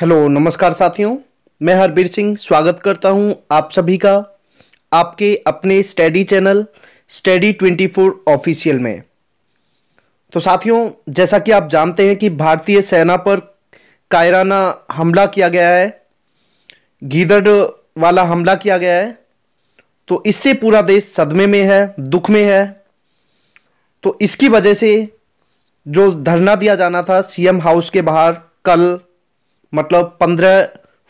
hello नमस्कार साथियों मैं हरबीर सिंह स्वागत करता हूं आप सभी का आपके अपने study channel study twenty four official में तो साथियों जैसा कि आप जानते हैं कि भारतीय सेना पर कायराना हमला किया गया है गीदड़ वाला हमला किया गया है तो इससे पूरा देश सदमे में है दुख में है तो इसकी वजह से जो धरना दिया जाना था सीएम हाउस के बाहर कल मतलब 15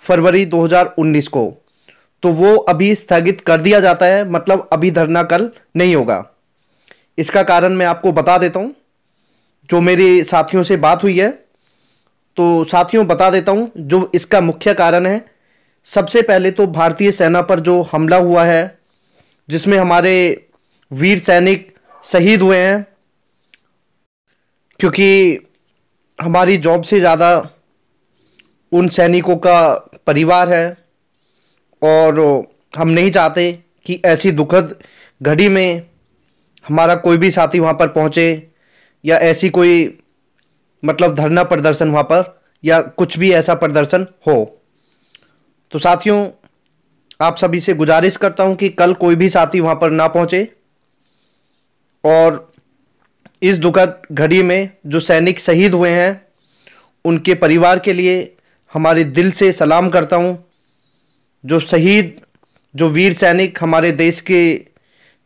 फरवरी 2019 को तो वो अभी स्थगित कर दिया जाता है मतलब अभी धरना कल नहीं होगा इसका कारण मैं आपको बता देता हूँ जो मेरे साथियों से बात हुई है तो साथियों बता देता हूँ जो इसका मुख्य कारण है सबसे पहले तो भारतीय सेना पर जो हमला हुआ है जिसमें हमारे वीर सैनिक शहीद हुए हैं क्योंकि हमारी जॉब से ज़्यादा उन सैनिकों का परिवार है और हम नहीं चाहते कि ऐसी दुखद घड़ी में हमारा कोई भी साथी वहाँ पर पहुँचे या ऐसी कोई मतलब धरना प्रदर्शन वहाँ पर या कुछ भी ऐसा प्रदर्शन हो तो साथियों आप सभी से गुजारिश करता हूँ कि कल कोई भी साथी वहाँ पर ना पहुँचे और इस दुखद घड़ी में जो सैनिक शहीद हुए हैं उनके परिवार के लिए हमारे दिल से सलाम करता हूँ जो शहीद जो वीर सैनिक हमारे देश के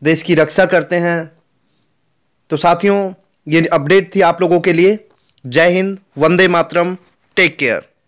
देश की रक्षा करते हैं तो साथियों ये अपडेट थी आप लोगों के लिए जय हिंद वंदे मातरम टेक केयर